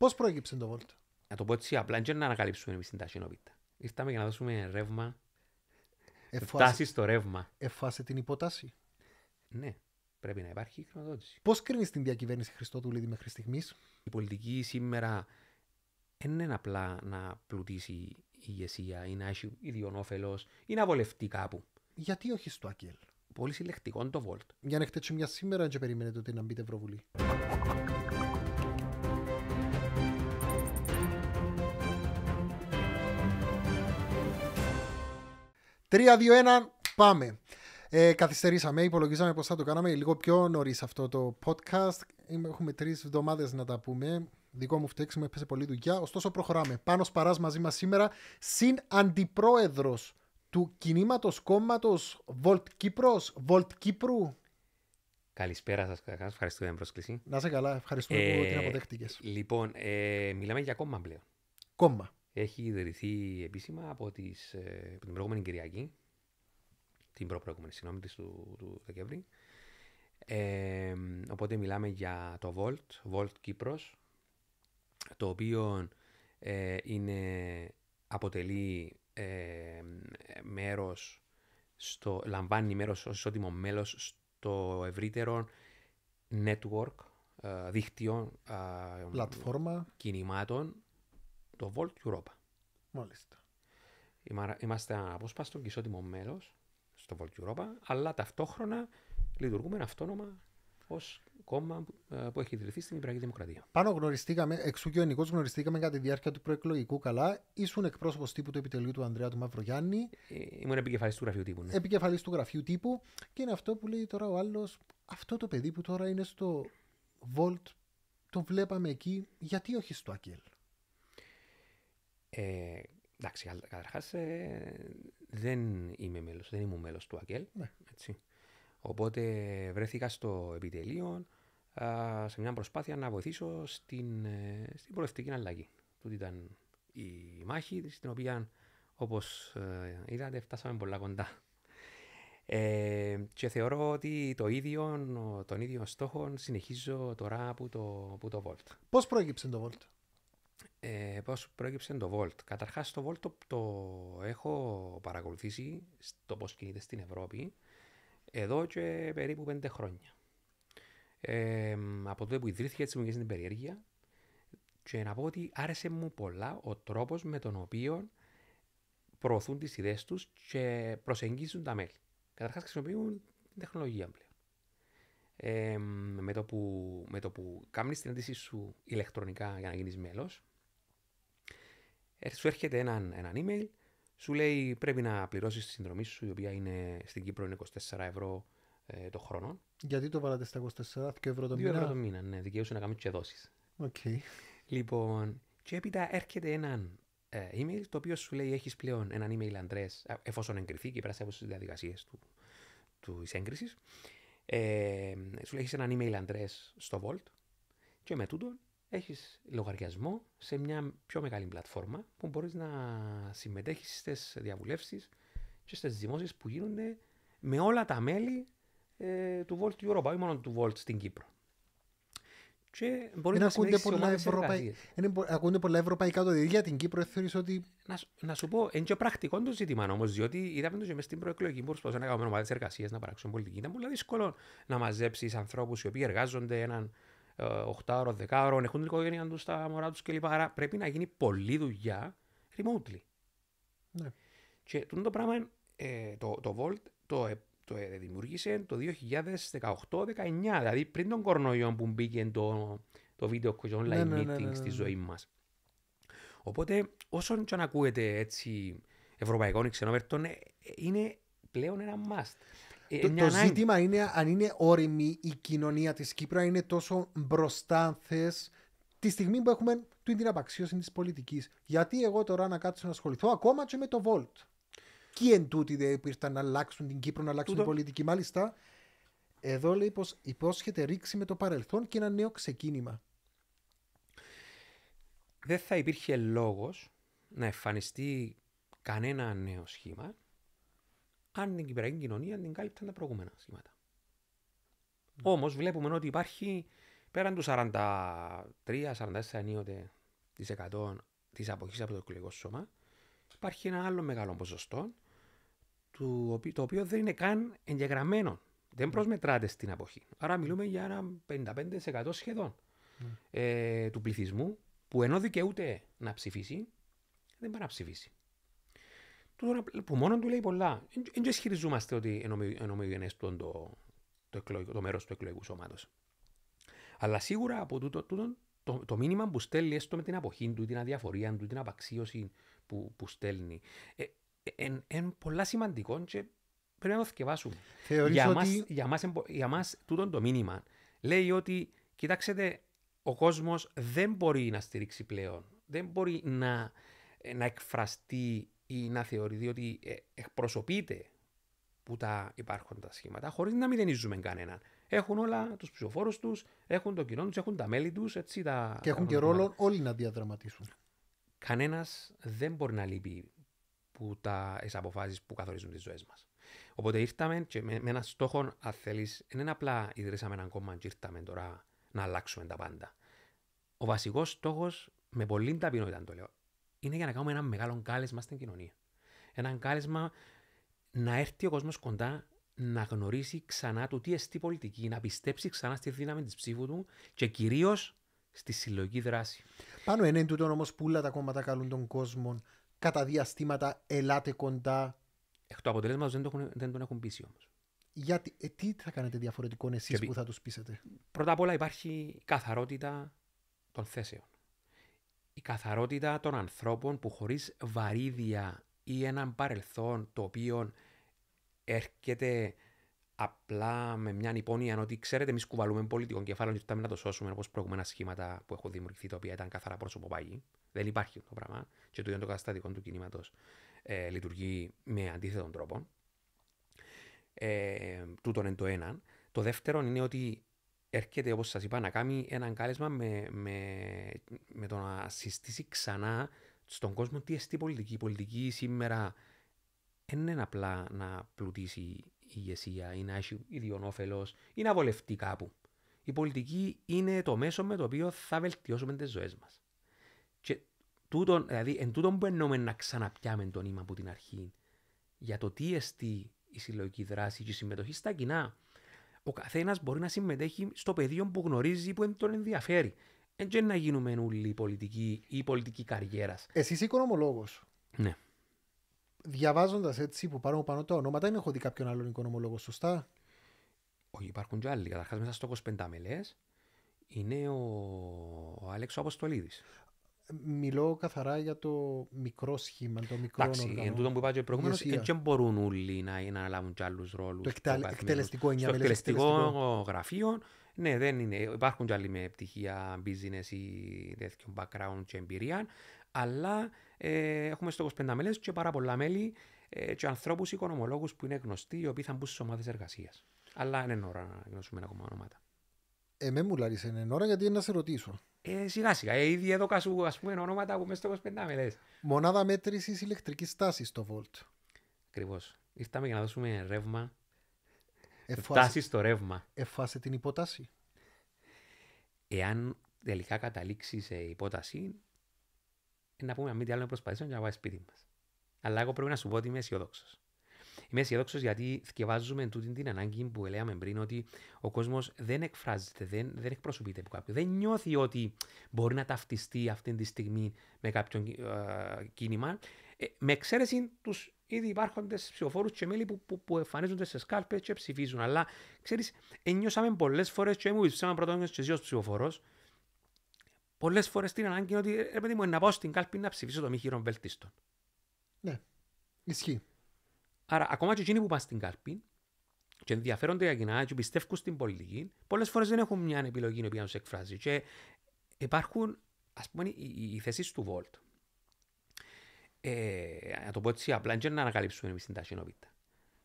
Πώς προέκυψε το Βόλτ? Να το πω έτσι απλά, δεν να ανακαλύψουμε εμείς την ταχυνότητα. Ήρθαμε για να δώσουμε ρεύμα, εφάσε, τάση στο ρεύμα. Εφάσε την υποτάση. Ναι, πρέπει να υπάρχει χρηματοδότηση. Πώς κρίνεις την διακυβέρνηση Χριστότουλη μέχρι στιγμής, Η πολιτική σήμερα δεν είναι απλά να πλουτίσει η ηγεσία ή να έχει ιδιόν ή να βολευτεί κάπου. Γιατί όχι στο ΑΚΕΛ. Πολύ συλλεκτικό το Volt. Για να έχετε μια σήμερα, δεν περιμένετε ότι να μπείτε Ευρωβουλή. 3-2-1, πάμε. Ε, καθυστερήσαμε, υπολογίζαμε πώ θα το κάναμε λίγο πιο νωρίς αυτό το podcast. Έχουμε τρεις εβδομάδες να τα πούμε. Δικό μου φταίξιμο έπεσε πολύ δουλειά. Ωστόσο, προχωράμε. Πάνω παράς μαζί μας σήμερα, συν αντιπρόεδρο του κινήματος κόμματος Βολτ Κύπρος, Βολτ Κύπρου. Καλησπέρα σας, καταρχάς. Ευχαριστούμε για την πρόσκληση. Να είσαι καλά, ευχαριστούμε ε, που την αποδέχτηκες. Λοιπόν, ε, μιλάμε για κόμμα πλέον. Κόμμα έχει ιδρυθεί επίσημα από, τις, ε, από την προηγούμενη Κυριακή, την προηγούμενη, συγγνώμη, της του, του Δεκέμβρη. Ε, οπότε μιλάμε για το Volt, Volt Κύπρος, το οποίο ε, είναι, αποτελεί ε, μέρος στο, λαμβάνει μέρος ως ισότιμο μέλος στο ευρύτερο network ε, δίκτυο πλατφόρμα κινημάτων το Volt Europa. Μάλιστα. Είμαστε ένα απόσπαστο και ισότιμο μέλο στο Volt Europa, αλλά ταυτόχρονα λειτουργούμε αυτόνομα ως κόμμα ε, που έχει ιδρυθεί στην Ιπραγική Δημοκρατία. Πάνω γνωριστήκαμε, εξού και ο Νικό γνωριστήκαμε κατά τη διάρκεια του προεκλογικού καλά. Ήσουν εκπρόσωπος τύπου του επιτελείου του Ανδρέα του Μαυρογιάννη. Ε, ήμουν επικεφαλής του γραφείου τύπου. Ναι. Επικεφαλής του γραφείου τύπου. Και είναι αυτό που λέει τώρα ο άλλος, αυτό το παιδί που τώρα είναι στο Volt, το βλέπαμε εκεί, γιατί όχι στο Ακέλ. Ε, εντάξει, καταρχάς ε, δεν είμαι μέλος, δεν ήμουν μέλος του ΑΚΕΛ. Ναι. Οπότε βρέθηκα στο επιτελείο σε μια προσπάθεια να βοηθήσω στην, ε, στην προοδευτική αλλαγή. Τούτη ήταν η μάχη, στην οποία όπως ε, είδατε, φτάσαμε πολλά κοντά. Ε, και θεωρώ ότι το ίδιο, τον ίδιο στόχο συνεχίζω τώρα από το, που το Volt. Πώς προέκυψε το Volt? ε, πώς προέκυψε το Volt. Καταρχάς το Volt το, έχω παρακολουθήσει στο πώς κινείται στην Ευρώπη εδώ και περίπου πέντε χρόνια. Ε, από τότε που ιδρύθηκε έτσι μου και στην περιέργεια και να πω ότι άρεσε μου πολλά ο τρόπος με τον οποίο προωθούν τις ιδέες τους και προσεγγίζουν τα μέλη. Καταρχάς χρησιμοποιούν την τεχνολογία πλέον. Ε, με, το που, κάνεις την αντίστοιχη σου ηλεκτρονικά για να γίνεις μέλος, σου έρχεται ένα email, σου λέει πρέπει να πληρώσεις τη συνδρομή σου, η οποία είναι στην Κύπρο είναι 24 ευρώ ε, το χρόνο. Γιατί το βάλατε στα 24, ευρώ το μήνα. 2 ευρώ το μήνα, ναι, δικαιούσε να κάνω και δόσεις. Okay. Λοιπόν, και έπειτα έρχεται ένα ε, email, το οποίο σου λέει έχεις πλέον ένα email αντρέ, εφόσον εγκριθεί και περάσει από τις διαδικασίες του, του έγκρισης. ε, σου λέει έχεις έναν email αντρές στο Vault και με τούτον έχεις λογαριασμό σε μια πιο μεγάλη πλατφόρμα που μπορείς να συμμετέχεις στις διαβουλεύσεις και στις δημόσιες που γίνονται με όλα τα μέλη ε, του Volt Europa, ή μόνο του Volt στην Κύπρο. Και μπορείς να ακούνε πολλά, ευρωπαϊ... ακούνται πολλά ευρωπαϊκά το για την Κύπρο, θεωρείς ότι... Να, να σου πω, είναι και πρακτικό το ζήτημα όμως, διότι είδαμε το και στην προεκλογική που να κάνουμε ομάδες εργασίας να παράξουμε πολιτική. Ήταν πολύ δύσκολο να μαζέψεις ανθρώπους οι οποίοι εργάζονται έναν 8ωρο, 10ωρο, έχουν την οικογένεια τους, τα μωρά τους κλπ. Άρα πρέπει να γίνει πολλή δουλειά remotely. Ναι. Και το πράγμα, ε, το, το Volt το, ε, το ε, δημιούργησε το 2018-19, δηλαδή πριν τον κορονοϊό που μπήκε το, το online ναι, ναι, ναι, meeting στη ζωή μας. Οπότε, όσο και αν ακούγεται έτσι ευρωπαϊκών ή ξενοβερτών, είναι πλέον ένα must. Ε, το, ζήτημα είναι αν είναι όρημη η κοινωνία της Κύπρου, αν είναι τόσο μπροστά τη στιγμή που έχουμε την, απαξίωση της πολιτικής. Γιατί εγώ τώρα να κάτσω να ασχοληθώ ακόμα και με το Βόλτ. Και εν τούτη δεν ήρθαν να αλλάξουν την Κύπρο, να αλλάξουν την πολιτική. Μάλιστα, εδώ λέει πως υπόσχεται ρήξη με το παρελθόν και ένα νέο ξεκίνημα. Δεν θα υπήρχε λόγος να εμφανιστεί κανένα νέο σχήμα αν την κυπριακή κοινωνία την κάλυπταν τα προηγούμενα σχήματα. Mm. Όμως βλέπουμε ότι υπάρχει πέραν του 43-44% ενίοτε της της αποχής από το εκλογικό σώμα, υπάρχει ένα άλλο μεγάλο ποσοστό το οποίο δεν είναι καν εγγεγραμμένο. Δεν ναι. προσμετράται στην αποχή. Άρα μιλούμε για ένα 55% σχεδόν ναι. ε, του πληθυσμού που ενώ δικαιούται να ψηφίσει, δεν πάει να ψηφίσει που μόνο του λέει πολλά. Δεν ισχυριζόμαστε ότι είναι το, το, το μέρος του εκλογικού σώματος. Αλλά σίγουρα από τούτο, τούτο το, το, μήνυμα που στέλνει, έστω με την αποχή του, την αδιαφορία του, την απαξίωση που, που στέλνει, είναι ε, ε, ε, πολλά σημαντικό και πρέπει να το θυκευάσουμε. Για, ότι... για, για τούτο το μήνυμα λέει ότι, κοιτάξτε, ο κόσμος δεν μπορεί να στηρίξει πλέον, δεν μπορεί να, ε, να εκφραστεί ή να θεωρηθεί ότι ε, εκπροσωπείται που τα υπάρχουν τα σχήματα, χωρίς να μηδενίζουμε κανέναν. Έχουν όλα τους ψηφοφόρους τους, έχουν το κοινό τους, έχουν τα μέλη τους. Και τα έχουν και ρόλο όλοι να διαδραματίσουν. Κανένας δεν μπορεί να λείπει που τα αποφάσεις που καθορίζουν τις ζωές μας. Οπότε ήρθαμε και με, ένα στόχο, αν θέλεις, δεν είναι απλά ιδρύσαμε ένα κόμμα και ήρθαμε τώρα να αλλάξουμε τα πάντα. Ο βασικός στόχος, με πολύ ταπεινότητα το λέω, είναι για να κάνουμε ένα μεγάλο κάλεσμα στην κοινωνία. Ένα κάλεσμα να έρθει ο κόσμος κοντά να γνωρίσει ξανά το τι εστί πολιτική, να πιστέψει ξανά στη δύναμη της ψήφου του και κυρίως στη συλλογική δράση. Πάνω εν τούτο όμως που όλα τα κόμματα καλούν τον κόσμο κατά διαστήματα ελάτε κοντά. Εκ του αποτελέσματος δεν, το δεν τον έχουν πείσει όμως. Γιατί, ε, τι θα κάνετε διαφορετικό εσείς που θα τους πείσετε. Πρώτα απ' όλα υπάρχει καθαρότητα των θέσεων. Η καθαρότητα των ανθρώπων που χωρίς βαρύδια ή έναν παρελθόν το οποίο έρχεται απλά με μια υπόνοια ότι ξέρετε, εμείς κουβαλούμε πολιτικό κεφάλαιο και να το σώσουμε όπως προηγούμενα σχήματα που έχουν δημιουργηθεί τα οποία ήταν καθαρά πρόσωπο Δεν υπάρχει αυτό το πράγμα και το ίδιο το καταστατικό του κινήματος ε, λειτουργεί με αντίθετον τρόπο. Ε, τούτον το έναν. Το δεύτερο είναι ότι έρχεται, όπως σας είπα, να κάνει έναν κάλεσμα με, με, με το να συστήσει ξανά στον κόσμο τι εστί πολιτική. Η πολιτική σήμερα δεν είναι απλά να πλουτίσει η ηγεσία ή να έχει ιδιών όφελος ή να βολευτεί κάπου. Η να εχει ιδιων η να είναι το μέσο με το οποίο θα βελτιώσουμε τις ζωές μας. Και τούτον, δηλαδή, εν τούτον που εννοούμε να ξαναπιάμε το νήμα από την αρχή για το τι εστί η συλλογική δράση και η συμμετοχή στα κοινά ο καθένας μπορεί να συμμετέχει στο πεδίο που γνωρίζει ή που τον ενδιαφέρει. Έτσι να γίνουμε όλοι πολιτικοί ή πολιτική καριέρας. Εσύ είσαι οικονομολόγος. Ναι. Διαβάζοντας έτσι που πάρω πάνω τα ονόματα, δεν έχω δει κάποιον άλλον οικονομολόγο, σωστά. Όχι, υπάρχουν κι άλλοι. Καταρχάς, μέσα στο 25 μελέ είναι ο, ο Άλεξο Αποστολίδης μιλώ καθαρά για το μικρό σχήμα, το μικρό Εντάξει, οργανό. Εν τούτο που είπα και δεν μπορούν όλοι να, να αναλάβουν και άλλους ρόλους. Το εκτελ, εκτελεστικό, Στο εκτελεστικό γραφείο, ναι, δεν είναι. Υπάρχουν και άλλοι με πτυχία business ή τέτοιο background και εμπειρία, αλλά ε, έχουμε στο 25 μέλες και πάρα πολλά μέλη ε, και ανθρώπους οικονομολόγους που είναι γνωστοί, οι οποίοι θα μπουν στις ομάδες εργασίας. Αλλά είναι ώρα να γνωστούμε ακόμα ονόματα. Εμέ μου λάρισε, εν ώρα γιατί να σε ρωτήσω. Ε, σιγά σιγά, ε, ήδη έδωκα σου ας πούμε ονόματα που μέσα στο 25 με λες. Μονάδα μέτρησης ηλεκτρικής τάσης στο Volt. Ακριβώς. Ήρθαμε για να δώσουμε ρεύμα. Εφάσε, τάση στο ρεύμα. Εφάσε την υπόταση. Εάν τελικά καταλήξεις σε υπόταση, ε, να πούμε αν μη τι άλλο να προσπαθήσω να πάει σπίτι μας. Αλλά εγώ πρέπει να σου πω ότι είμαι αισιοδόξο. Είμαι αισιόδοξος γιατί θκευάζουμε τούτη την ανάγκη που λέγαμε πριν ότι ο κόσμος δεν εκφράζεται, δεν, δεν εκπροσωπείται από κάποιον. Δεν νιώθει ότι μπορεί να ταυτιστεί αυτή τη στιγμή με κάποιο ε, κίνημα. Ε, με εξαίρεση τους ήδη υπάρχοντες ψηφοφόρους και μέλη που, που, που εμφανίζονται σε σκάλπες και ψηφίζουν. Αλλά ξέρεις, ένιωσαμε πολλές φορές και μου ένα πρώτο και εσύ ως ψηφοφόρος. Πολλές φορές την ανάγκη ότι ρε παιδί μου, να πάω στην κάλπη να ψηφίσω το μη βελτιστών. Ναι. Ισχύει. Άρα, ακόμα και εκείνοι που πάνε στην κάλπη και ενδιαφέρονται για κοινά και πιστεύουν στην πολιτική, πολλές φορές δεν έχουν μια επιλογή η οποία τους εκφράζει. Και υπάρχουν, ας πούμε, οι, οι θέσεις του Βολτ. Ε, να το πω έτσι απλά, δεν να ανακαλύψουμε εμείς την τάση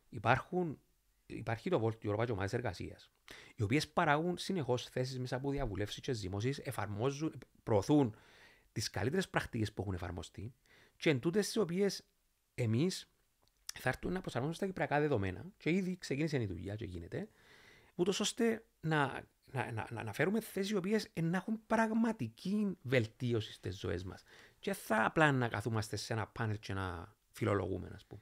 Υπάρχουν υπάρχει το Βόλτ η Ευρωπαϊκή Ομάδα Εργασίας, οι οποίες παράγουν συνεχώς θέσεις μέσα από διαβουλεύσεις και ζήμωσει, εφαρμόζουν, προωθούν τις καλύτερες πρακτικές που έχουν εφαρμοστεί και εν τούτες τις οποίες εμείς θα έρθουν να προσαρμόσουν στα κυπριακά δεδομένα και ήδη ξεκίνησε η δουλειά και γίνεται, ούτως ώστε να, να, να, να φέρουμε θέσεις οι οποίες να έχουν πραγματική βελτίωση στις ζωές μας. Και θα απλά να καθούμαστε σε ένα πάνελ και να φιλολογούμε, ας πούμε.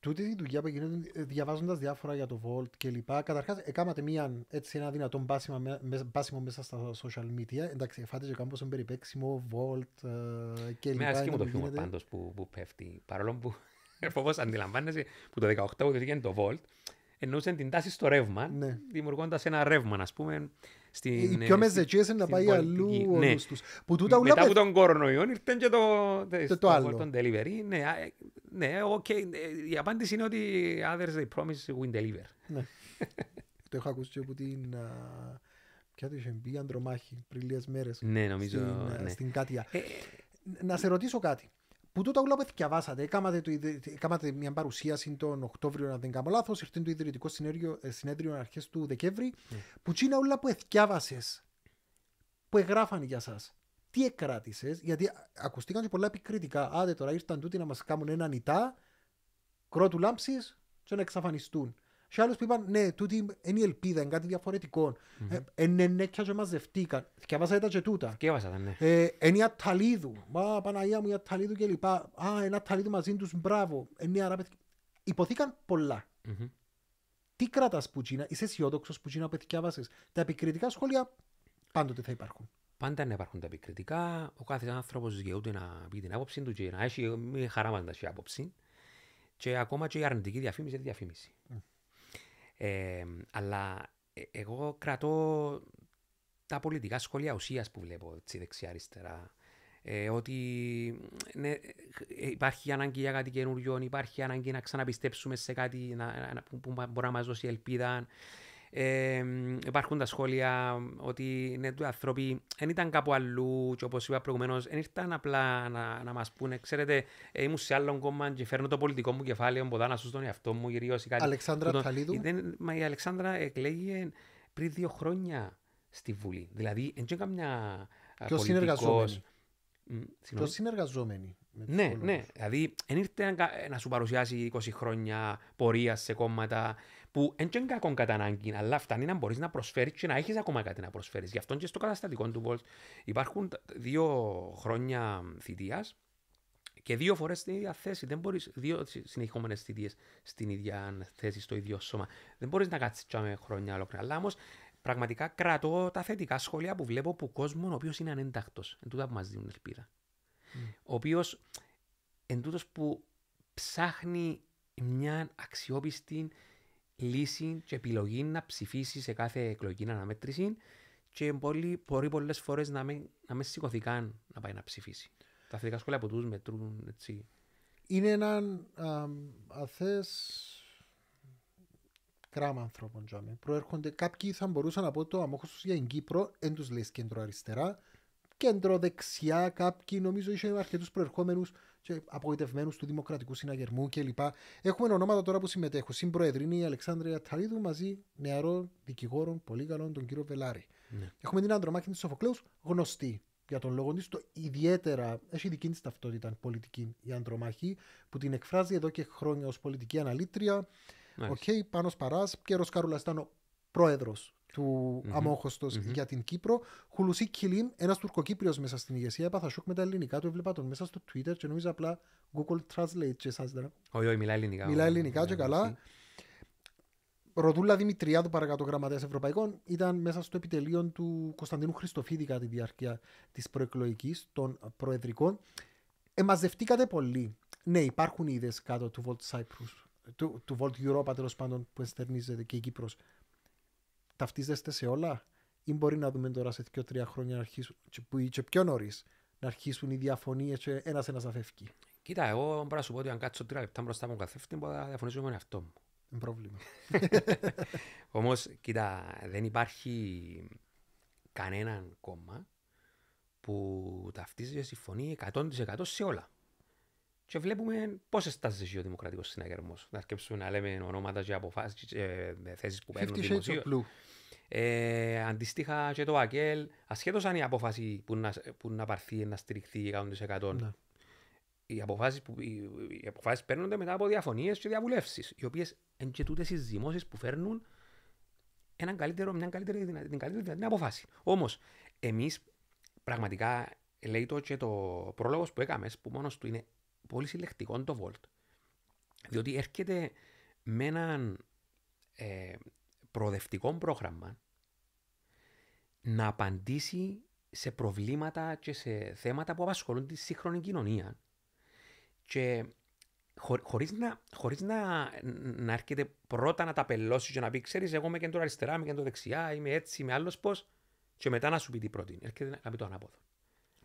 Τούτη η δουλειά που γίνεται ε, διαβάζοντας διάφορα για το Volt κλπ. Καταρχά, μία, έτσι, ένα δυνατό μπάσιμο, μέσα στα social media. Εντάξει, φάτε και κάμπο περιπέξιμο, Volt ε, και Με άσχημο το χιούμορ πάντως που, που πέφτει. Παρόλο που φοβό αντιλαμβάνεσαι που το 18 που το το Volt, εννοούσε την τάση στο ρεύμα, ναι. δημιουργώντας ένα ρεύμα, ας πούμε, στην, οι ε, πιο μεζετσίες να πάει αλλού ναι. τους. Που τούτα Μετά από τον κορονοϊόν ήρθαν και το, το, άλλο. Τον delivery. Ναι, ε, ναι ε, Η απάντηση είναι ότι others promise deliver. Ναι. το έχω ακούσει από την... Ποια του είχε πριν λίγες μέρες. Ναι, Κάτια. να σε κάτι. Που τούτα όλα που διαβάσατε, κάματε μια παρουσίαση τον Οκτώβριο, να δεν κάνω λάθος, ήρθε το ιδρυτικό συνέδριο, ε, συνέδριο αρχές του Δεκέμβρη, mm. που τσίνα όλα που διάβασες, που εγγράφαν για σας. Τι εκράτησες, γιατί ακουστήκαν και πολλά επικριτικά. Άντε τώρα ήρθαν τούτοι να μας κάνουν έναν νητά, κρότου λάμψη, και να εξαφανιστούν. Και άλλους που είπαν, ναι, τούτη είναι η ελπίδα, είναι κάτι διαφορετικό. Είναι ναι, και ε, μαζευτήκαν. Θυκιαβάσα ήταν και τούτα. Θυκιαβάσα ήταν, ναι. Είναι η Αταλίδου. Μα, Παναγία μου, η Αταλίδου και λοιπά. Α, είναι Αταλίδου μαζί τους, μπράβο. Είναι η παιδιά. Υποθήκαν πολλά. Τι κρατάς που τσίνα, είσαι αισιόδοξος που τσίνα που θυκιαβάσες. Τα επικριτικά σχόλια πάντοτε θα υπάρχουν. Πάντα να υπάρχουν τα επικριτικά. Ο κάθε άνθρωπος δικαιούται να πει την άποψή του και να έχει μια χαρά μα να έχει άποψη. Και ακόμα και η αρνητική διαφήμιση είναι διαφήμιση αλλά ε, εγώ κρατώ τα πολιτικά σχόλια ουσίας που βλέπω έτσι δεξιά-αριστερά. Ε, ότι ναι, ε, υπάρχει ανάγκη για κάτι καινούριο, υπάρχει ανάγκη να ξαναπιστέψουμε σε κάτι να, που, που μπορεί να μας δώσει ελπίδα. Ε, υπάρχουν τα σχόλια ότι ναι, οι άνθρωποι δεν ήταν κάπου αλλού και όπως είπα προηγουμένως δεν ήρθαν απλά να, να μας πούνε ξέρετε ε, ήμουν σε άλλον κόμμα και φέρνω το πολιτικό μου κεφάλαιο ποτέ να σου στον εαυτό μου γυρίως ή κάτι. Αλεξάνδρα τον... Ταλίδου. Ε, μα η Αλεξάνδρα εκλέγει πριν δύο χρόνια στη Βουλή. Δηλαδή δεν καμιά Ποιο Ποιο συνεργαζόμενοι. Ναι, ναι. Δηλαδή, δεν ήρθε να σου παρουσιάσει 20 χρόνια πορείας σε κόμματα που δεν είναι κακό κατά ανάγκη, αλλά φτάνει να μπορείς να προσφέρεις και να έχεις ακόμα κάτι να προσφέρεις. Γι' αυτό και στο καταστατικό του Βολτ υπάρχουν δύο χρόνια θητείας και δύο φορές στην ίδια θέση. Δεν μπορείς δύο συνεχόμενες θητείες στην ίδια θέση, στο ίδιο σώμα. Δεν μπορείς να κάτσεις τσάμε χρόνια ολόκληρα. Αλλά όμως πραγματικά κρατώ τα θετικά σχόλια που βλέπω που κόσμο ο οποίος είναι ανέντακτο. Εν τούτα που μας δίνουν ελπίδα. Ο οποίος εν που ψάχνει μια αξιόπιστη λύση και επιλογή να ψηφίσει σε κάθε εκλογική αναμέτρηση και πολύ, μπορεί πολλές φορές να με να σηκωθεί καν να πάει να ψηφίσει. Τα αθλητικά σχολεία από του μετρούν έτσι. Είναι έναν αθές κράμα ανθρώπων. Προέρχονται, κάποιοι θα μπορούσαν να πω το αμόχος για την Κύπρο, εν τους λες κέντρο αριστερά. Κέντρο δεξιά, κάποιοι νομίζω είχε αρκετούς προερχόμενους και απογοητευμένους του Δημοκρατικού Συναγερμού κλπ. Έχουμε ονόματα τώρα που συμμετέχουν. Συμπροεδρίνη η Αλεξάνδρεια Ταλίδου μαζί νεαρών δικηγόρων, πολύ καλών, τον κύριο Βελάρη. Ναι. Έχουμε την Ανδρομάκη τη Σοφοκλέους, γνωστή για τον λόγο της, ιδιαίτερα έχει δική της ταυτότητα πολιτική η άντρομάχη που την εκφράζει εδώ και χρόνια ως πολιτική αναλήτρια Οκ, okay, Πάνος Παράς και Ροσκάρουλα ήταν ο πρόεδρος του mm-hmm. αμόχωστο mm-hmm. για την Κύπρο. Χουλουσί Κιλίμ, ένας Τουρκοκύπριος μέσα στην ηγεσία, έπαθα σοκ με τα ελληνικά του. Έβλεπα τον μέσα στο Twitter και νομίζω απλά Google Translate. Και σας, όχι, όχι, μιλάει ελληνικά. Μιλάει ελληνικά και ναι, ναι, καλά. Ναι, Ροδούλα Δημητριάδου, παρακάτω γραμματέας Ευρωπαϊκών, ήταν μέσα στο επιτελείο του Κωνσταντινού Χριστοφίδη κατά τη διάρκεια της προεκλογικής των προεδρικών. Εμαζευτήκατε πολύ. Ναι, υπάρχουν είδες κάτω του Volt Cyprus, του, του Volt Europa τέλος πάντων που εστερνίζεται και η Κύπρος ταυτίζεστε σε όλα ή μπορεί να δούμε τώρα σε 2-3 χρόνια να αρχίσουν, που πιο νωρίς να αρχίσουν οι διαφωνίες και ένας ένας να φεύγει. Κοίτα, εγώ μπορώ να σου πω ότι αν κάτσω τρία λεπτά μπροστά μου τον καθένα, μπορώ να διαφωνήσω με τον εαυτό μου. πρόβλημα. Όμως, κοίτα, δεν υπάρχει κανέναν κόμμα που ταυτίζει και συμφωνεί 100% σε όλα και βλέπουμε πόσες τάσεις έχει ο Δημοκρατικός Συναγερμός. Να σκέψουμε να λέμε ονόματα και αποφάσεις και ε, ε, θέσεις που παίρνουν δημοσίως. Ε, αντίστοιχα και το ΑΚΕΛ, ασχέτως αν η απόφαση που να, που να πάρθει να στηριχθεί 100%. Ναι. Οι αποφάσεις που οι αποφάσεις παίρνονται μετά από διαφωνίες και διαβουλεύσεις, οι οποίες εν και τούτες οι δημόσιε που φέρνουν έναν καλύτερο, μια καλύτερη, την καλύτερη δυνατή αποφάση. Όμως, εμείς πραγματικά λέει το και το πρόλογος που έκαμες, που μόνος του είναι πολύ συλλεκτικό το Volt. Διότι έρχεται με έναν ε, προοδευτικό πρόγραμμα να απαντήσει σε προβλήματα και σε θέματα που απασχολούν τη σύγχρονη κοινωνία και χω, χωρίς, να, έρχεται πρώτα να τα πελώσει και να πει ξέρεις εγώ είμαι κέντρο αριστερά, είμαι κέντρο δεξιά, είμαι έτσι, είμαι άλλος πώς και μετά να σου πει τι προτείνει. Έρχεται να πει το ανάποδο.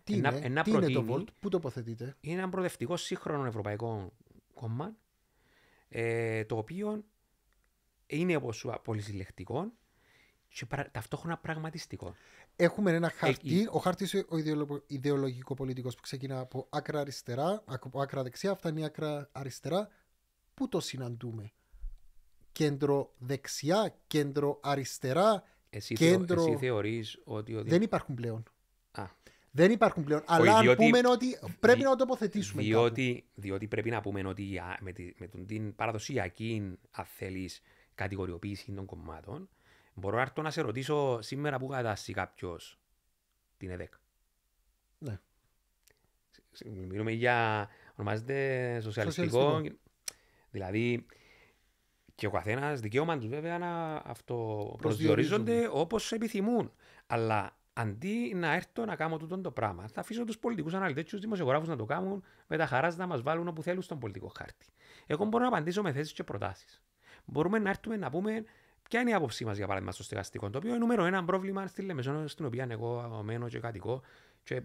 Τι είναι, ένα, τι το Volt, πού τοποθετείτε. Είναι ένα προοδευτικό σύγχρονο ευρωπαϊκό κόμμα, ε, το οποίο είναι συλλεκτικό και ταυτόχρονα πραγματιστικό. Έχουμε ένα ε, χαρτί. ο χάρτης ο ιδεολογικό πολιτικός που ξεκινά από άκρα αριστερά, από άκρα δεξιά, φτάνει άκρα αριστερά. Πού το συναντούμε, κέντρο δεξιά, κέντρο αριστερά, κέντρο... ότι... Δεν υπάρχουν πλέον. Α. Δεν υπάρχουν πλέον. Αλλά διότι, πούμε ότι πρέπει να τοποθετήσουμε. Διότι, διότι πρέπει να πούμε ότι με, τη, με την παραδοσιακή, αν θέλεις, κατηγοριοποίηση των κομμάτων, μπορώ να να σε ρωτήσω σήμερα που κατάσταση κάποιος την ΕΔΕΚ. Ναι. Μιλούμε για. Ονομάζεται σοσιαλιστικό. σοσιαλιστικό. Δηλαδή, και ο καθένας δικαίωμα τους βέβαια να αυτοπροσδιορίζονται όπως επιθυμούν. Αλλά αντί να έρθω να κάνω τούτο το πράγμα, θα αφήσω τους πολιτικούς αναλυτές και τους δημοσιογράφους να το κάνουν με τα χαράς να μας βάλουν όπου θέλουν στον πολιτικό χάρτη. Εγώ μπορώ να απαντήσω με θέσεις και προτάσεις. Μπορούμε να έρθουμε να πούμε ποια είναι η άποψή μας για παράδειγμα στο στεγαστικό, το οποίο είναι νούμερο ένα πρόβλημα στη Λεμεζόνα, στην οποία εγώ μένω και κατοικώ. Και ε,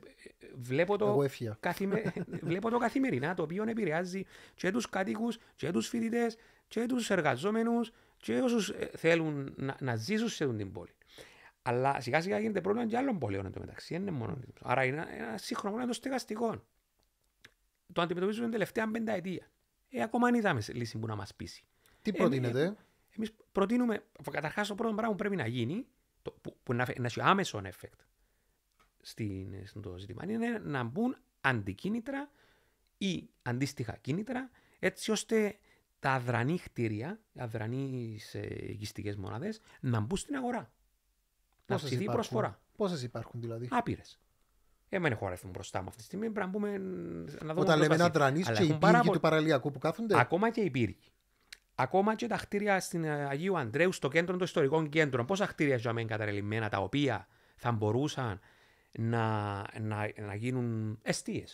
βλέπω το, καθημε... βλέπω το καθημερινά, το οποίο επηρεάζει και τους κατοίκου, και τους φοιτητές, και τους εργαζόμενους, και όσους ε, θέλουν να, να ζήσουν σε την πόλη. Αλλά σιγά σιγά γίνεται πρόβλημα και άλλων πολιών εν τω μεταξύ. Είναι μόνο Άρα είναι ένα σύγχρονο πρόβλημα των στεγαστικών. Το αντιμετωπίζουμε την τελευταία πενταετία. Ε, ακόμα αν είδαμε λύση που να μας πείσει. Τι ε, προτείνετε. Εμείς προτείνουμε, καταρχάς το πρώτο πράγμα που πρέπει να γίνει, το, που, που να, έχει άμεσο effect στο ζήτημα, είναι να μπουν αντικίνητρα ή αντίστοιχα κίνητρα, έτσι ώστε τα αδρανή χτίρια, αδρανεί γυστικέ ε, μονάδες, να μπουν στην αγορά να ψηθεί προσφορά. Πόσες υπάρχουν δηλαδή. Άπειρες. Εμένα έχω αριθμό μπροστά μου αυτή τη στιγμή. Πρέπει να πούμε. Να δούμε Όταν λέμε να τρανεί και οι πύργοι πάρα... του παραλιακού που κάθονται. Ακόμα και οι πύργοι. Ακόμα και τα χτίρια στην ε, Αγίου Αντρέου, στο κέντρο των ιστορικών κέντρων. Πόσα χτίρια με εγκαταλελειμμένα τα οποία θα μπορούσαν να, να, να γίνουν αιστείες.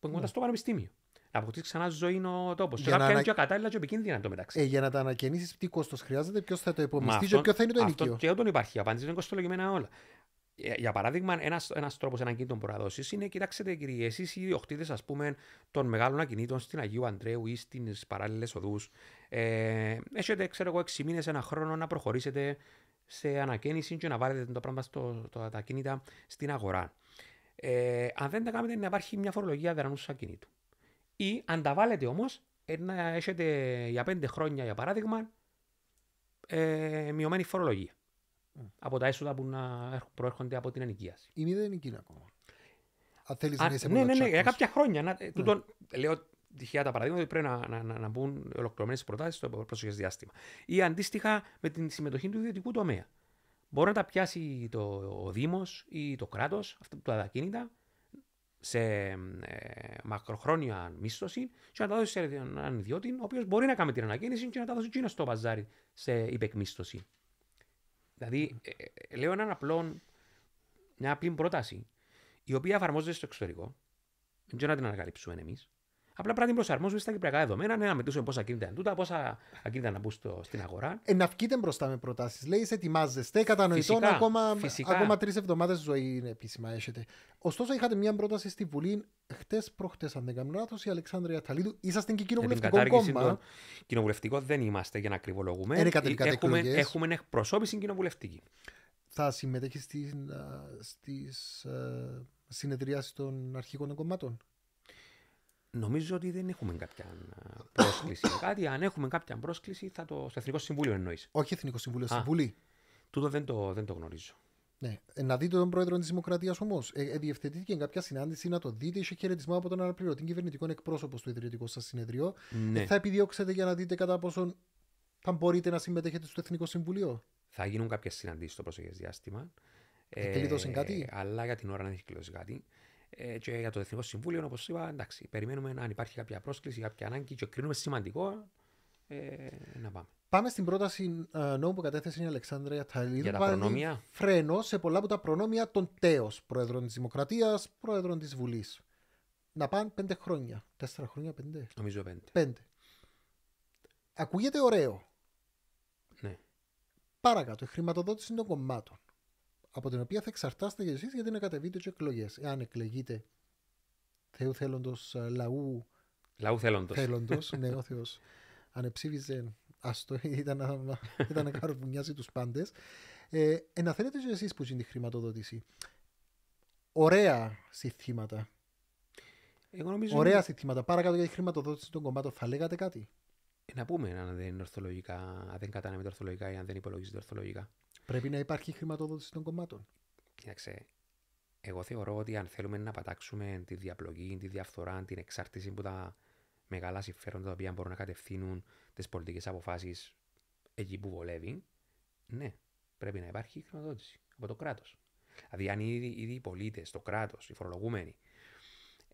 Που ναι. στο πανεπιστήμιο αποκτήσει ξανά ζωή ο τόπος. Και κάποια ανα... είναι κατάλληλα και επικίνδυνα το μεταξύ. Ε, για να τα ανακαινήσεις, τι κόστο χρειάζεται, ποιος θα το υπομειστεί αυτό... ποιο θα είναι το ενοικίο. Αυτό, και όταν υπάρχει απάντηση, είναι κοστολογημένα όλα. Ε, για παράδειγμα, ένας τρόπο ένα κινητό προδόση είναι, κοιτάξτε κύριε, εσείς οι ιδιοκτήτες των μεγάλων ακινήτων στην Αγίου Αντρέου ή στι παράλληλες οδούς, ε, έχετε, ξέρω εγώ, 6 μήνες, ένα χρόνο να προχωρήσετε σε ανακαίνιση και να βάλετε το πράγμα στο, το, τα κινητά στην αγορά. Ε, αν δεν τα κάνετε, να υπάρχει μια φορολογία δρανού ακινήτου. Ή αν τα βάλετε όμως, να έχετε για πέντε χρόνια, για παράδειγμα, ε, μειωμένη φορολογία. Mm. Από τα έσοδα που να προέρχονται από την ενοικίαση. Η δεν είναι ακόμα. Αν θέλεις να είσαι ναι, ναι, ναι, ναι, για κάποια χρόνια. Να, ναι. λέω τυχαία τα παραδείγματα ότι πρέπει να, να, να, να μπουν ολοκληρωμένες προτάσεις στο πρόσοχε διάστημα. Ή αντίστοιχα με την συμμετοχή του ιδιωτικού τομέα. Μπορεί να τα πιάσει το, ο Δήμος ή το κράτος, αυτά τα ακίνητα, σε ε, μακροχρόνια μίσθωση και να τα δώσει σε έναν ιδιώτη, ο οποίος μπορεί να κάνει την ανακαίνιση και να τα δώσει και στο παζάρι σε υπεκμίσθωση. Δηλαδή, ε, ε, λέω έναν απλό, μια απλή πρόταση, η οποία εφαρμόζεται στο εξωτερικό, δεν να την ανακαλύψουμε εμείς, Απλά πρέπει να την προσαρμόσουμε στα κυπριακά δεδομένα, ναι, να μετρήσουμε πόσα ακίνητα είναι τούτα, πόσα ακίνητα να μπουν στο, στην αγορά. Ε, να βγείτε μπροστά με προτάσεις. Λέει, ετοιμάζεστε, κατανοητό φυσικά, ακόμα, ακόμα τρεις εβδομάδες ζωή είναι επίσημα έχετε. Ωστόσο, είχατε μια πρόταση στη Βουλή χτες προχτές, αν δεν κάνω λάθος, η Αλεξάνδρεια Ταλίδου. Είσαστε και κοινοβουλευτικό κόμμα. Το... Κοινοβουλευτικό δεν είμαστε για να κρυβολογούμε. Ε, ε, έχουμε, έχουμε εκπροσώπηση κοινοβουλευτική. Θα συμμετέχει στις ε, συνεδριάσεις των αρχικών κομμάτων. Νομίζω ότι δεν έχουμε κάποια πρόσκληση. Κάτι, αν έχουμε κάποια πρόσκληση, θα το. στο Εθνικό Συμβούλιο εννοείς. Όχι Εθνικό Συμβούλιο, στην Βουλή. Τούτο δεν το, δεν το γνωρίζω. Ναι. Ε, να δείτε τον πρόεδρο της Δημοκρατίας όμως. Ε, ε, διευθετήθηκε κάποια συνάντηση να το δείτε. Είχε χαιρετισμό από τον αναπληρωτή κυβερνητικό εκπρόσωπο του ιδρυτικού σα συνεδρίου. Ναι. Ε, θα επιδιώξετε για να δείτε κατά πόσον θα μπορείτε να συμμετέχετε στο Εθνικό Συμβουλίο. Θα γίνουν κάποιες συναντήσεις στο προσεχές διάστημα. Ε, κλείδωσε κάτι. αλλά για την ώρα δεν έχει κλειδώσει κάτι. Ε, και για το Εθνικό Συμβούλιο, όπως είπα, εντάξει, περιμένουμε αν υπάρχει κάποια πρόσκληση, κάποια ανάγκη και κρίνουμε σημαντικό ε, να πάμε. Πάμε στην πρόταση ε, νόμου που κατέθεσε η Αλεξάνδρα Για τα προνόμια. Φρένο σε πολλά από τα προνόμια των τέος πρόεδρων της Δημοκρατίας, πρόεδρων της Βουλής. Να πάνε πέντε χρόνια. Τέσσερα χρόνια, πέντε. Νομίζω πέντε. Πέντε. Ακούγεται ωραίο. Ναι. Παρακάτω, η χρηματοδότηση των κομμάτων από την οποία θα εξαρτάστε και εσείς γιατί να κατεβείτε και εκλογές. Εάν εκλεγείτε Θεού θέλοντος ε, λαού Λαού θέλοντος. Θέλοντος, ναι, ο Θεός ανεψήφιζε άστο, ήταν, να, ήταν να καρβουνιάζει τους πάντες. Ε, ε, θέλετε και εσείς που είναι η χρηματοδότηση. Ωραία συστήματα. Εγώ νομίζω... Ωραία συστήματα. Παρακάτω για τη χρηματοδότηση των κομμάτων θα λέγατε κάτι. Ε, να πούμε αν δεν είναι ορθολογικά, αν δεν ορθολογικά ή αν δεν υπολογίζεται ορθολογικά. Πρέπει να υπάρχει χρηματοδότηση των κομμάτων. Κοίταξε, εγώ θεωρώ ότι αν θέλουμε να πατάξουμε τη διαπλογή, τη διαφθορά, την εξάρτηση που τα μεγάλα συμφέροντα τα οποία μπορούν να κατευθύνουν τις πολιτικές αποφάσεις εκεί που βολεύει, ναι, πρέπει να υπάρχει χρηματοδότηση από το κράτος. Δηλαδή, αν ήδη, οι πολίτες, το κράτος, οι φορολογούμενοι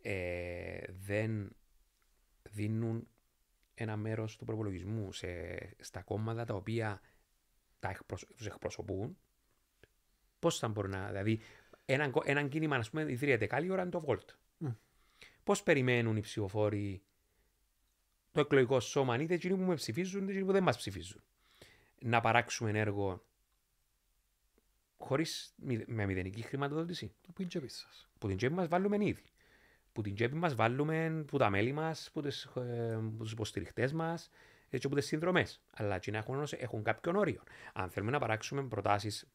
ε, δεν δίνουν ένα μέρος του προπολογισμού σε, στα κόμματα τα οποία τα τους εκπροσωπούν, πώς θα μπορεί να... Δηλαδή, ένα, ένα κίνημα, ας πούμε, ιδρύεται καλή ώρα είναι το Volt. Mm. Ναι. Πώς περιμένουν οι ψηφοφόροι το εκλογικό σώμα, είτε εκείνοι που με ψηφίζουν, είτε εκείνοι που δεν μας ψηφίζουν, να παράξουμε έργο χωρίς με μηδενική χρηματοδότηση. Από την τσέπη σας. Που την τσέπη μας βάλουμε ήδη. Που την τσέπη μας βάλουμε, που τα μέλη μας, που, ε, έτσι όπου τις συνδρομές. Αλλά οι έχουν, κάποιον όριο. Αν θέλουμε να παράξουμε προτάσεις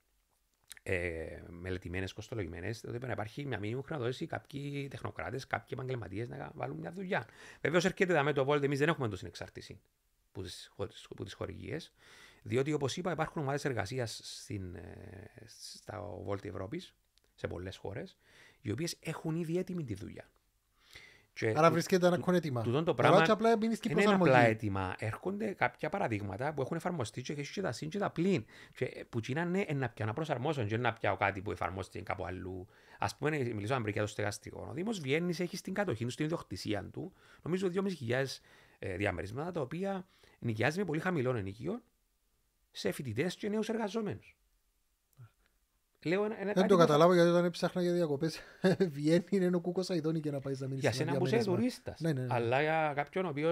ε, μελετημένες, κοστολογημένες, τότε πρέπει να υπάρχει μια μήνυμη χρηματοδότηση, κάποιοι τεχνοκράτες, κάποιοι επαγγελματίες να βάλουν μια δουλειά. Βεβαίως έρχεται εδώ με το Volt, εμείς δεν έχουμε τόση εξάρτηση από τι χορηγίες, διότι όπως είπα, υπάρχουν ομάδες εργασίας ε, στα Volt Ευρώπης, σε πολλές χώρες, οι οποίες έχουν ήδη έτοιμη τη δουλειά. Άρα βρίσκεται ένα ακόμα έτοιμα. Τούτον το πράγμα απλά είναι απλά έτοιμα. Έρχονται κάποια παραδείγματα που έχουν εφαρμοστεί και έχει και τα συν και τα πλήν. Και ε, που ένα ένα πια να προσαρμόσουν και να πιάω κάτι που εφαρμόστηκε κάπου αλλού. Ας πούμε, μιλήσω αν για το στεγαστικό. Ο Δήμος Βιέννης έχει στην κατοχή του, στην ιδιοκτησία του, νομίζω 2.500 ε, διαμερίσματα τα οποία νοικιάζει με πολύ χαμηλών ενοικίων σε φοιτητές και νέους εργαζόμενου. Λέω ένα, ένα δεν το καταλάβω γιατί όταν ψάχνα για διακοπές, βγαίνει είναι ένα κούκος Αϊδόνη και να πάει να μείνει. Για σένα που είσαι τουρίστας. Ναι, ναι, ναι. Αλλά για κάποιον ο οποίος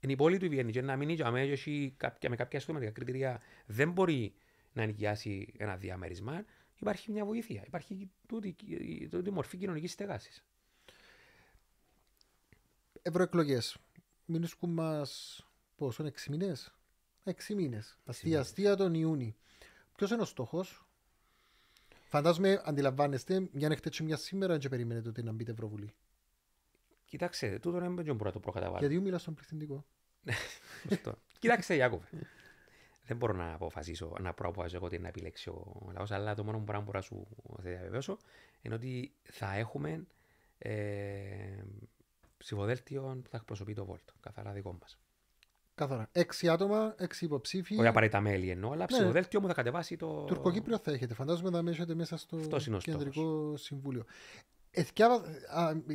είναι η πόλη του Βιέννη και να μείνει για κάποια, με κάποια αστυνομικά κριτήρια δεν μπορεί να νοικιάσει ένα διαμέρισμα, υπάρχει μια βοήθεια. Υπάρχει τούτη, τούτη μορφή κοινωνικής στεγάσης. Ευρωεκλογές. Μείνουν μας πόσο, 6 μήνε. 6 μήνε. Αστεία, αστεία τον Ιούνι. Ποιος είναι ο στόχος, Φαντάζομαι, αντιλαμβάνεστε, μια νύχτα μια σήμερα και περιμένετε ότι να μπείτε Ευρωβουλή. Κοιτάξτε, τούτο δεν μπορεί να το προκαταβάλω. Γιατί μιλάς στον πληθυντικό. Κοιτάξτε, Ιάκωβε. δεν μπορώ να αποφασίσω, να προαποφασίσω εγώ τι να επιλέξει ο λαός, αλλά το μόνο που μπορώ να σου διαβεβαιώσω είναι ότι θα έχουμε ε, ψηφοδέλτιο που θα εκπροσωπεί το Βόλτο. Καθαρά δικό μας. Καθαρά. Έξι άτομα, έξι υποψήφοι. Όχι απαραίτητα μέλη εννοώ, αλλά ναι. ψηφοδέλτιο μου θα κατεβάσει το. Τουρκοκύπριο θα έχετε. Φαντάζομαι θα μέσετε μέσα στο κεντρικό συμβούλιο. Εθιάβα,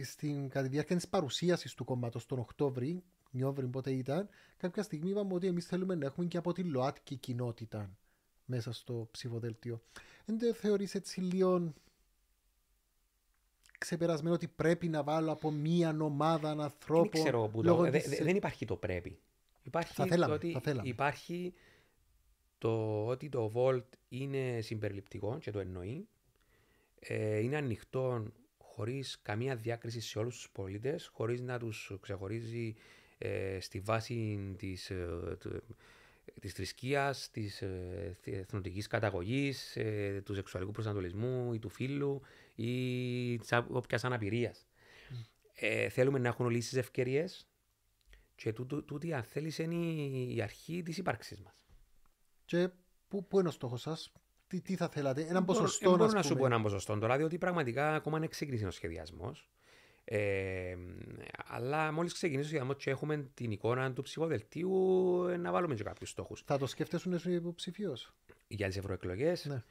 στην, κατά τη διάρκεια της παρουσίασης του κόμματος τον Οκτώβρη, Νιόβρη πότε ήταν, κάποια στιγμή είπαμε ότι εμείς θέλουμε να έχουμε και από τη ΛΟΑΤΚΙ κοινότητα μέσα στο ψηφοδέλτιο. Δεν το θεωρείς έτσι λίγο ξεπερασμένο ότι πρέπει να βάλω από μία ομάδα ανθρώπων. Δεν ξέρω που το... Δεν υπάρχει το πρέπει. Υπάρχει, το ότι υπάρχει το ότι το Volt είναι συμπεριληπτικό και το εννοεί. Ε, είναι ανοιχτό χωρίς καμία διάκριση σε όλους τους πολίτες, χωρίς να τους ξεχωρίζει ε, στη βάση της, ε, της θρησκείας, της ε, καταγωγής, του σεξουαλικού προσανατολισμού ή του φίλου ή της όποιας αναπηρίας. θέλουμε να έχουν λύσεις ευκαιρίες, και τούτη, αν θέλεις είναι η αρχή της ύπαρξη μας. Και πού, πού είναι ο στόχος σας, τι, τι θα θέλατε, έναν ποσοστό ε, να Μπορώ να σου πω έναν ποσοστό τώρα, διότι πραγματικά ακόμα δεν ξεκίνησε ο σχεδιασμός, Ε, αλλά μόλις ξεκινήσει ο σχεδιασμός και έχουμε την εικόνα του ψηφοδελτίου, ε, να βάλουμε και κάποιους στόχους. Θα το σκέφτεσαι εσύ υποψηφίο. Για τις ευρωεκλογές. Ναι.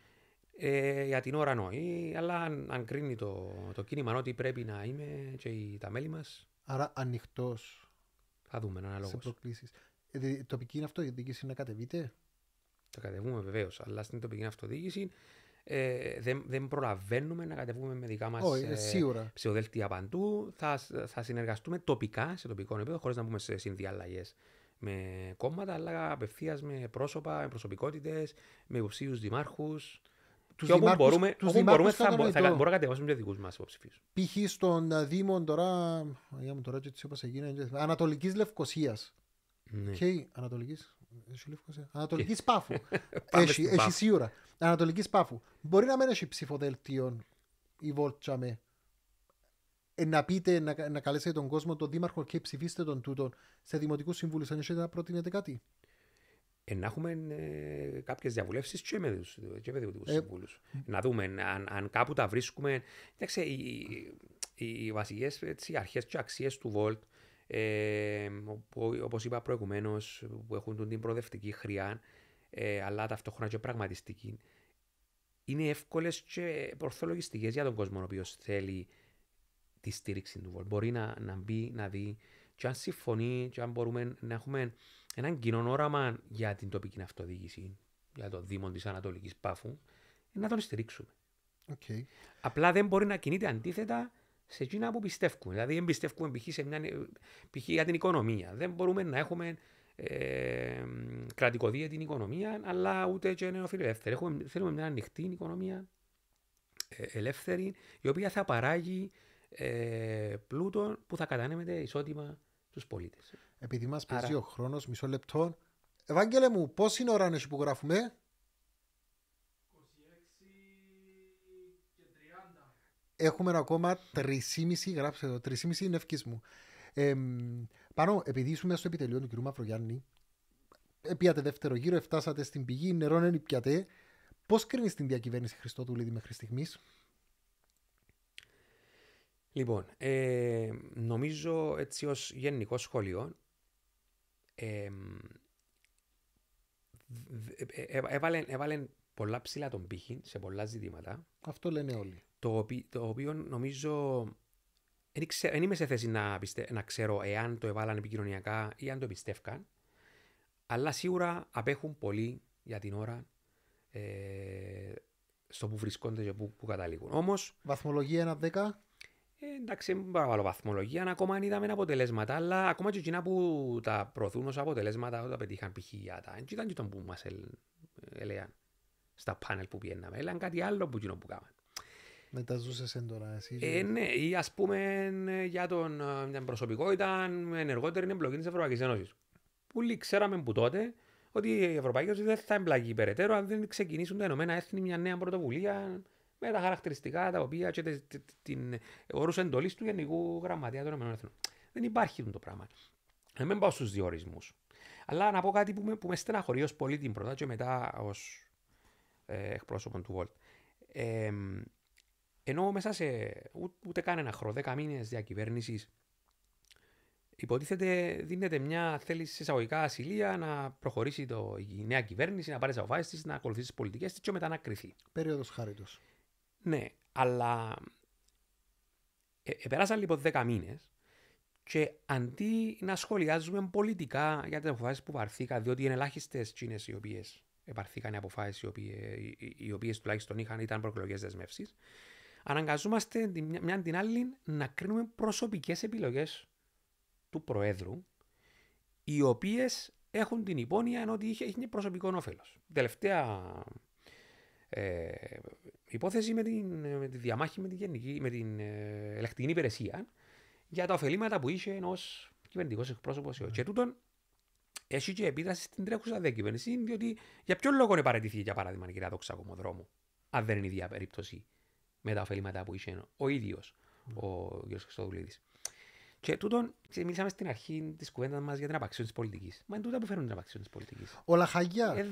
Ε, για την ώρα νοή, αλλά αν, αν κρίνει το, το κίνημα ότι πρέπει να είμαι και οι, τα μέλη μας. Άρα ανοιχτός θα δούμε αναλόγως. Σε προκλήσεις. Η ε, τοπική αυτοδιοίκηση να κατεβείτε. Τα κατεβούμε βεβαίως, αλλά στην τοπική αυτοδιοίκηση ε, δεν, δεν προλαβαίνουμε να κατεβούμε με δικά μας oh, ε, ε ψηφοδέλτια παντού. Θα, θα συνεργαστούμε τοπικά, σε τοπικό επίπεδο, χωρίς να μπούμε σε συνδιαλλαγές με κόμματα, αλλά απευθείας με πρόσωπα, με προσωπικότητες, με υποψήφιους δημάρχους. Τους και όπου μπορούμε, τους όπου μπορούμε θα, θα, μπορούμε να κατεβάσουμε και δικούς μας υποψηφίους. Π.χ. στον Δήμο τώρα, για μου τώρα έτσι όπως έγινε, Ανατολικής Λευκοσίας. Ναι. Και Ανατολικής, έχει Λευκοσία. Ανατολικής Πάφου. έχει, έχει σίγουρα. Ανατολικής Πάφου. Μπορεί να μην έχει ψηφοδέλτιον η Βόλτσα με ε, να πείτε, να, να καλέσετε τον κόσμο, τον Δήμαρχο και ψηφίστε τον τούτο σε Δημοτικούς Συμβούλου, αν έχετε να προτείνετε κάτι. Ε, να έχουμε ε, κάποιες διαβουλεύσεις και με τους ε, συμβούλους. Να δούμε αν, αν, κάπου τα βρίσκουμε. Κοιτάξτε, οι, οι, οι βασικές αρχές και αξίες του Βόλτ, ε, όπως είπα προηγουμένως, που έχουν την προοδευτική χρειά, ε, αλλά ταυτόχρονα και πραγματιστική, είναι εύκολες και ορθολογιστικέ για τον κόσμο ο οποίος θέλει τη στήριξη του Βόλτ. Μπορεί να, να μπει, να δει, και αν συμφωνεί, και αν μπορούμε να έχουμε έναν κοινό όραμα για την τοπική αυτοδιοίκηση, για το Δήμο της Ανατολικής Πάφου, να τον στηρίξουμε. Okay. Απλά δεν μπορεί να κινείται αντίθετα σε εκείνα που πιστεύουμε. Δηλαδή, δεν πιστεύουμε π.χ. για την οικονομία. Δεν μπορούμε να έχουμε ε, κρατικοδία την οικονομία, αλλά ούτε και νεοφιλελεύθερη. Έχουμε, θέλουμε μια ανοιχτή οικονομία, ε, ελεύθερη, η οποία θα παράγει ε, πλούτο που θα κατανέμεται ισότιμα στους πολίτες. Επειδή μας πέσει ο χρόνος, μισό λεπτό. Ευάγγελε μου, είναι ώρα είναι που γράφουμε? 26 Έχουμε ακόμα 3,5, γράψε εδώ, 3,5 είναι ευκή μου. Ε, πάνω, επειδή ήσουν μέσα στο επιτελείο του κ. Μαυρογιάννη, πήγατε δεύτερο γύρο, φτάσατε στην πηγή, νερό δεν πιάτε. Πώς κρίνεις την διακυβέρνηση Χριστότουλη μέχρι στιγμής, Λοιπόν, ε, νομίζω έτσι ως γενικό σχόλιο ε, έβαλε, πολλά ψηλά τον πύχη σε πολλά ζητήματα. Αυτό λένε όλοι. Το, οποίο νομίζω. Δεν είμαι σε θέση να, να ξέρω εάν το έβαλαν επικοινωνιακά ή αν το πιστεύκαν. Αλλά σίγουρα απέχουν πολύ για την ώρα ε, στο που βρισκόνται και που, καταλήγουν. Όμως, Βαθμολογία 1-10. Ε, εντάξει, δεν βάλω βαθμολογία, ακόμα αν είδαμε αποτελέσματα, αλλά ακόμα και εκείνα που τα προωθούν ως αποτελέσματα όταν πετύχαν π.χ. για τα, ήταν και τον που μας έλεγαν στα πάνελ που πιέναμε, έλεγαν κάτι άλλο που εκείνο που κάναμε. Με τα ζούσες έντονα, εσύ. Ε, ναι, ή ας πούμε ε, για τον, ε, προσωπικό ήταν ενεργότερη εμπλοκή της Ευρωπαϊκής Ένωσης. Πολλοί ξέραμε που τότε ότι η Ευρωπαϊκή Ένωση δεν θα εμπλακεί περαιτέρω αν δεν ξεκινήσουν τα Ηνωμένα Έθνη μια νέα πρωτοβουλία με τα χαρακτηριστικά τα οποία και την ορού εντολής του Γενικού Γραμματέα των ΗΠΑ. Δεν υπάρχει το πράγμα. Δεν μην πάω στους διορισμούς. Αλλά να πω κάτι που με, που με στεναχωρεί ως την πρώτα και μετά ως ε, εκπρόσωπο του Βόλτ. Ε, ενώ μέσα σε ούτε καν ένα χρόνο, δέκα μήνες διακυβέρνησης, υποτίθεται δίνεται μια θέληση σε εισαγωγικά ασυλία να προχωρήσει το, η νέα κυβέρνηση, να πάρει τις αποφάσεις της, να ακολουθήσει τις πολιτικές της και μετά να κρυθεί. Περίοδος χάριτος. Ναι, αλλά ε, επεράσαν λοιπόν 10 μήνες και αντί να σχολιάζουμε πολιτικά για τις αποφάσεις που πάρθηκαν, διότι είναι ελάχιστες τσίνες οι οποίες επαρθήκαν οι αποφάσεις, οι, οποίες τουλάχιστον είχαν ήταν προεκλογέ δεσμεύσεις, αναγκαζόμαστε μια την άλλη να κρίνουμε προσωπικές επιλογές του Προέδρου, οι οποίες έχουν την υπόνοια ότι είχε, προσωπικό όφελος. Τελευταία ε, υπόθεση με, την, τη διαμάχη με την, γενική, με την ε, υπηρεσία για τα ωφελήματα που είχε ενός κυβερνητικός εκπρόσωπος. Mm. Και ναι. τούτον έχει και επίδραση στην τρέχουσα διακυβέρνηση, διότι για ποιο λόγο είναι παραιτηθεί, για παράδειγμα, η κυρία Δόξα Κομοδρόμου, αν δεν είναι η ίδια περίπτωση με τα ωφελήματα που είχε ο ίδιος ναι. ο κ. Mm. Και τούτον, μιλήσαμε στην αρχή της κουβέντας μας για την απαξίωση της πολιτικής. Μα είναι τούτα που φέρνουν την απαξίωση της πολιτικής. Όλα χαγιά. Ε,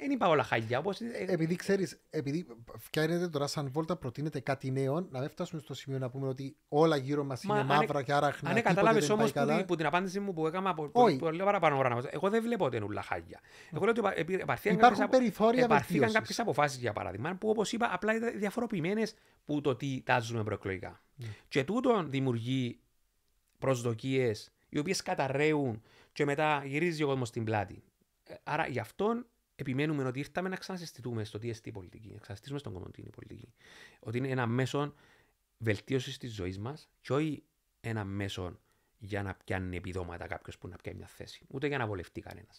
δεν είπα όλα χαγιά. Όπως... Ε, επειδή ξέρεις, επειδή φτιάχνετε τώρα σαν βόλτα, προτείνετε κάτι νέο, να μην φτάσουμε στο σημείο να πούμε ότι όλα γύρω μας είναι μαύρα και άραχνα. Αν κατάλαβε όμως που, την απάντηση μου που έκανα από πολύ παραπάνω ώρα, εγώ δεν βλέπω ότι είναι όλα χαγιά. Εγώ λέω ότι Υπάρχουν κάποιες αποφάσεις για παράδειγμα που όπως είπα απλά είναι διαφοροποιημένες που το τι τάζουμε προεκλογικά. Ναι. Και τούτον δημιουργεί προσδοκίες, οι οποίες καταραίουν και μετά γυρίζει ο κόσμος στην πλάτη. Ε, άρα γι' αυτό επιμένουμε ότι ήρθαμε να ξανασυστηθούμε στο είναι πολιτική, να ξανασυστηθούμε στον κομμωτίνη πολιτική. Ότι είναι ένα μέσο βελτίωσης της ζωής μας και όχι ένα μέσο για να πιάνει επιδόματα κάποιος που να πιάνει μια θέση, ούτε για να βολευτεί κανένας.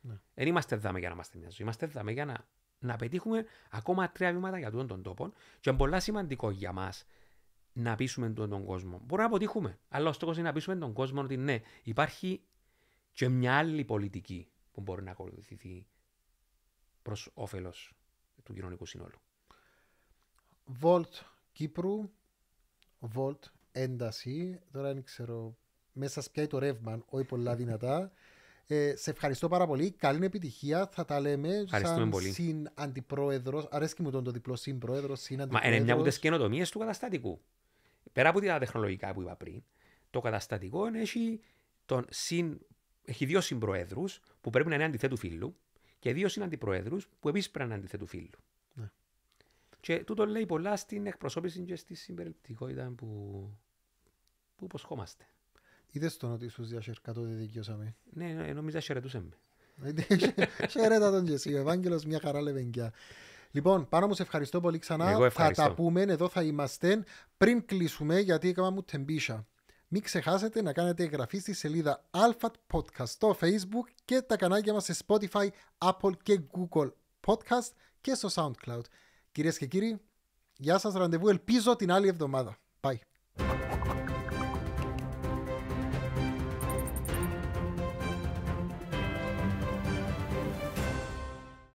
Δεν ναι. είμαστε δάμε για να είμαστε μια ζωή. Είμαστε δάμε για να, να πετύχουμε ακόμα τρία βήματα για τούτον τον τόπο. Και είναι πολύ σημαντικό για μας να πείσουμε τον, κόσμο. Μπορούμε να αποτύχουμε, αλλά ο στόχος είναι να πείσουμε τον κόσμο ότι ναι, υπάρχει και μια άλλη πολιτική που μπορεί να ακολουθηθεί προς όφελος του κοινωνικού συνόλου. Βόλτ Κύπρου, Βόλτ ένταση. Τώρα δεν ξέρω, μέσα πιάει το ρεύμα, όχι πολλά δυνατά. Ε, σε ευχαριστώ πάρα πολύ. Καλή επιτυχία. Θα τα λέμε σαν πολύ. συν αντιπρόεδρο. Αρέσκει μου τον το διπλό συν πρόεδρο, συν Μα είναι μια από καινοτομίες του καταστατικού πέρα από τα τεχνολογικά που είπα πριν, το καταστατικό έχει, τον δύο συμπροέδρους που πρέπει να είναι αντιθέτου φίλου και δύο συναντιπροέδρους που επίσης πρέπει να είναι αντιθέτου φίλου. Ναι. Και τούτο λέει πολλά στην εκπροσώπηση και στη συμπεριληπτικότητα που, που υποσχόμαστε. Είδες τον ότι σου διαχερκά δίκαιο δικαιώσαμε. Ναι, ναι νομίζω χαιρετούσε με. Χαιρέτα τον Τζεσί, Ο Ευάγγελος μια χαρά λεβεντιά. Λοιπόν, πάνω μου σε ευχαριστώ πολύ ξανά. Εγώ ευχαριστώ. Θα τα πούμε, εδώ θα είμαστε. Πριν κλείσουμε, γιατί έκανα μου τεμπίσια. Μην ξεχάσετε να κάνετε εγγραφή στη σελίδα Alpha Podcast στο Facebook και τα κανάλια μας σε Spotify, Apple και Google Podcast και στο SoundCloud. Κυρίες και κύριοι, γεια σας, ραντεβού, ελπίζω την άλλη εβδομάδα. Bye.